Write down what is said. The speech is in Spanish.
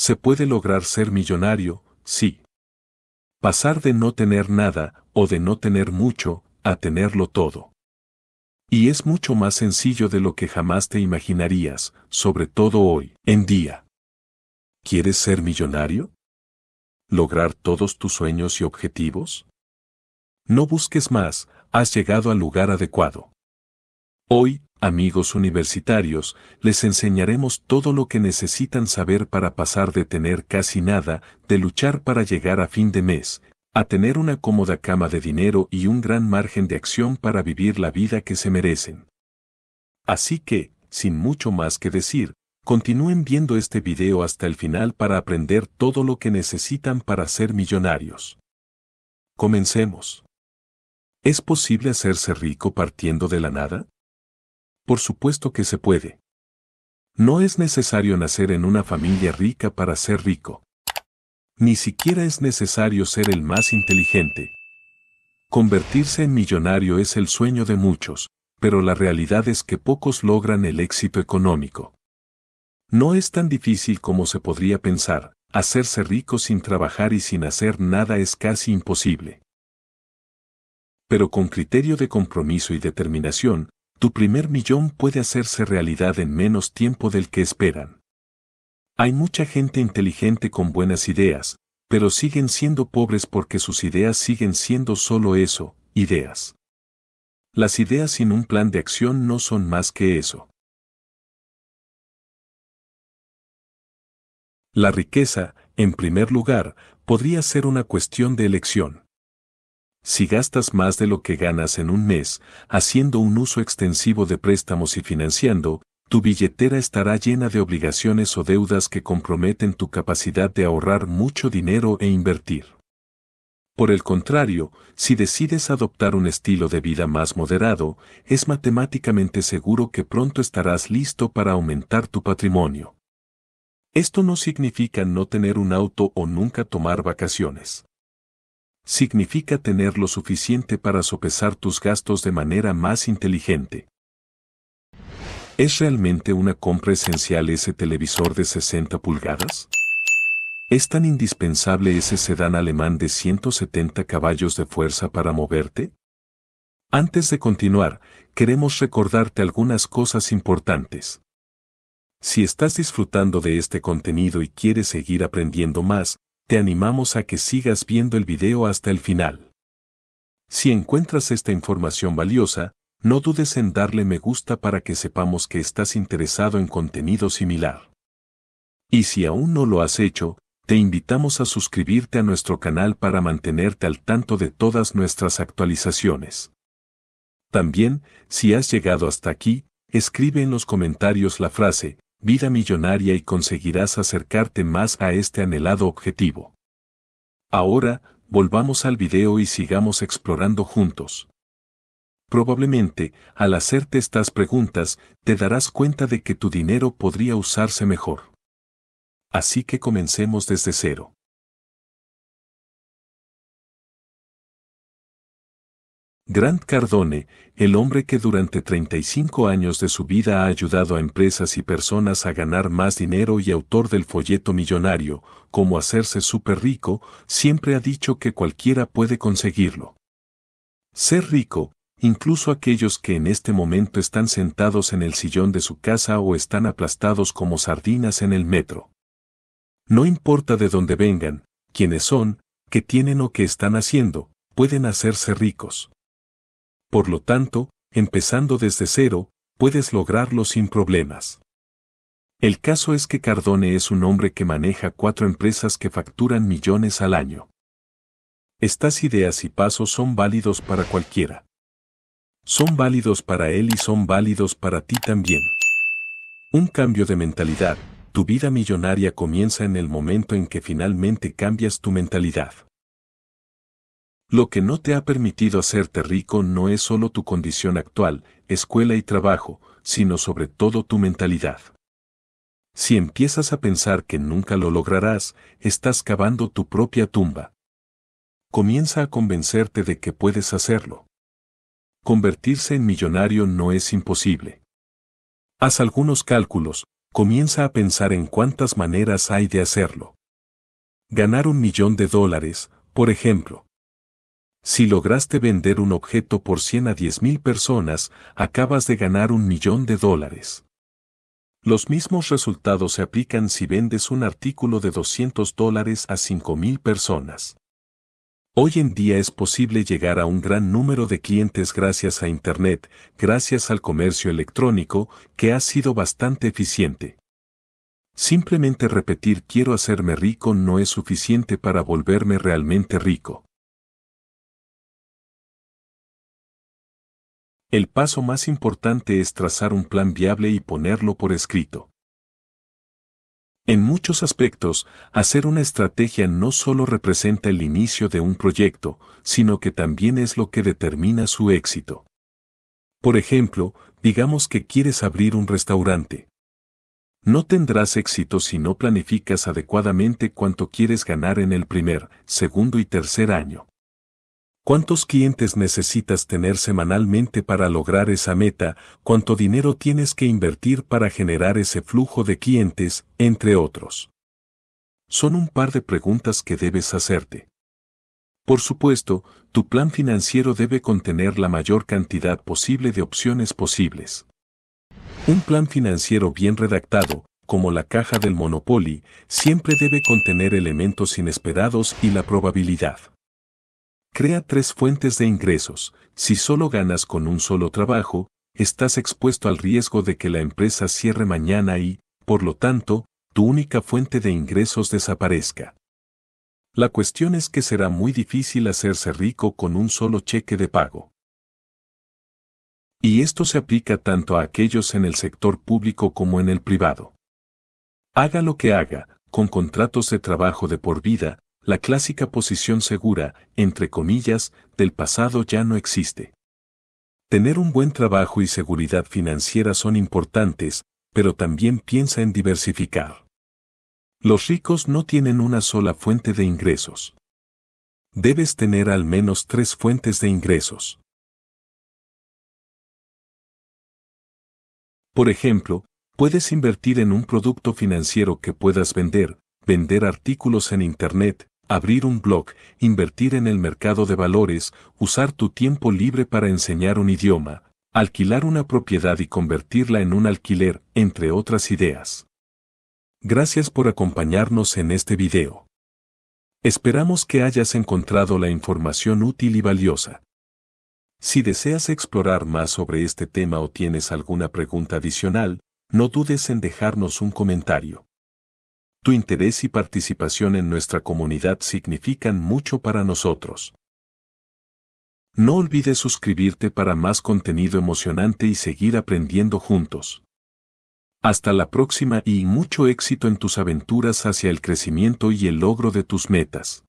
se puede lograr ser millonario, sí. Pasar de no tener nada, o de no tener mucho, a tenerlo todo. Y es mucho más sencillo de lo que jamás te imaginarías, sobre todo hoy, en día. ¿Quieres ser millonario? ¿Lograr todos tus sueños y objetivos? No busques más, has llegado al lugar adecuado. Hoy, Amigos universitarios, les enseñaremos todo lo que necesitan saber para pasar de tener casi nada, de luchar para llegar a fin de mes, a tener una cómoda cama de dinero y un gran margen de acción para vivir la vida que se merecen. Así que, sin mucho más que decir, continúen viendo este video hasta el final para aprender todo lo que necesitan para ser millonarios. Comencemos. ¿Es posible hacerse rico partiendo de la nada? Por supuesto que se puede. No es necesario nacer en una familia rica para ser rico. Ni siquiera es necesario ser el más inteligente. Convertirse en millonario es el sueño de muchos, pero la realidad es que pocos logran el éxito económico. No es tan difícil como se podría pensar, hacerse rico sin trabajar y sin hacer nada es casi imposible. Pero con criterio de compromiso y determinación, tu primer millón puede hacerse realidad en menos tiempo del que esperan. Hay mucha gente inteligente con buenas ideas, pero siguen siendo pobres porque sus ideas siguen siendo solo eso, ideas. Las ideas sin un plan de acción no son más que eso. La riqueza, en primer lugar, podría ser una cuestión de elección. Si gastas más de lo que ganas en un mes, haciendo un uso extensivo de préstamos y financiando, tu billetera estará llena de obligaciones o deudas que comprometen tu capacidad de ahorrar mucho dinero e invertir. Por el contrario, si decides adoptar un estilo de vida más moderado, es matemáticamente seguro que pronto estarás listo para aumentar tu patrimonio. Esto no significa no tener un auto o nunca tomar vacaciones significa tener lo suficiente para sopesar tus gastos de manera más inteligente. ¿Es realmente una compra esencial ese televisor de 60 pulgadas? ¿Es tan indispensable ese sedán alemán de 170 caballos de fuerza para moverte? Antes de continuar, queremos recordarte algunas cosas importantes. Si estás disfrutando de este contenido y quieres seguir aprendiendo más, te animamos a que sigas viendo el video hasta el final. Si encuentras esta información valiosa, no dudes en darle me gusta para que sepamos que estás interesado en contenido similar. Y si aún no lo has hecho, te invitamos a suscribirte a nuestro canal para mantenerte al tanto de todas nuestras actualizaciones. También, si has llegado hasta aquí, escribe en los comentarios la frase, vida millonaria y conseguirás acercarte más a este anhelado objetivo. Ahora, volvamos al video y sigamos explorando juntos. Probablemente, al hacerte estas preguntas, te darás cuenta de que tu dinero podría usarse mejor. Así que comencemos desde cero. Grant Cardone, el hombre que durante 35 años de su vida ha ayudado a empresas y personas a ganar más dinero y autor del folleto millonario, como hacerse súper rico, siempre ha dicho que cualquiera puede conseguirlo. Ser rico, incluso aquellos que en este momento están sentados en el sillón de su casa o están aplastados como sardinas en el metro. No importa de dónde vengan, quiénes son, qué tienen o qué están haciendo, pueden hacerse ricos. Por lo tanto, empezando desde cero, puedes lograrlo sin problemas. El caso es que Cardone es un hombre que maneja cuatro empresas que facturan millones al año. Estas ideas y pasos son válidos para cualquiera. Son válidos para él y son válidos para ti también. Un cambio de mentalidad, tu vida millonaria comienza en el momento en que finalmente cambias tu mentalidad. Lo que no te ha permitido hacerte rico no es solo tu condición actual, escuela y trabajo, sino sobre todo tu mentalidad. Si empiezas a pensar que nunca lo lograrás, estás cavando tu propia tumba. Comienza a convencerte de que puedes hacerlo. Convertirse en millonario no es imposible. Haz algunos cálculos, comienza a pensar en cuántas maneras hay de hacerlo. Ganar un millón de dólares, por ejemplo. Si lograste vender un objeto por 100 a 10 mil personas, acabas de ganar un millón de dólares. Los mismos resultados se aplican si vendes un artículo de 200 dólares a 5 mil personas. Hoy en día es posible llegar a un gran número de clientes gracias a Internet, gracias al comercio electrónico, que ha sido bastante eficiente. Simplemente repetir quiero hacerme rico no es suficiente para volverme realmente rico. El paso más importante es trazar un plan viable y ponerlo por escrito. En muchos aspectos, hacer una estrategia no solo representa el inicio de un proyecto, sino que también es lo que determina su éxito. Por ejemplo, digamos que quieres abrir un restaurante. No tendrás éxito si no planificas adecuadamente cuánto quieres ganar en el primer, segundo y tercer año. ¿Cuántos clientes necesitas tener semanalmente para lograr esa meta? ¿Cuánto dinero tienes que invertir para generar ese flujo de clientes, entre otros? Son un par de preguntas que debes hacerte. Por supuesto, tu plan financiero debe contener la mayor cantidad posible de opciones posibles. Un plan financiero bien redactado, como la caja del Monopoly, siempre debe contener elementos inesperados y la probabilidad. Crea tres fuentes de ingresos. Si solo ganas con un solo trabajo, estás expuesto al riesgo de que la empresa cierre mañana y, por lo tanto, tu única fuente de ingresos desaparezca. La cuestión es que será muy difícil hacerse rico con un solo cheque de pago. Y esto se aplica tanto a aquellos en el sector público como en el privado. Haga lo que haga, con contratos de trabajo de por vida, la clásica posición segura, entre comillas, del pasado ya no existe. Tener un buen trabajo y seguridad financiera son importantes, pero también piensa en diversificar. Los ricos no tienen una sola fuente de ingresos. Debes tener al menos tres fuentes de ingresos. Por ejemplo, puedes invertir en un producto financiero que puedas vender, vender artículos en Internet, abrir un blog, invertir en el mercado de valores, usar tu tiempo libre para enseñar un idioma, alquilar una propiedad y convertirla en un alquiler, entre otras ideas. Gracias por acompañarnos en este video. Esperamos que hayas encontrado la información útil y valiosa. Si deseas explorar más sobre este tema o tienes alguna pregunta adicional, no dudes en dejarnos un comentario. Tu interés y participación en nuestra comunidad significan mucho para nosotros. No olvides suscribirte para más contenido emocionante y seguir aprendiendo juntos. Hasta la próxima y mucho éxito en tus aventuras hacia el crecimiento y el logro de tus metas.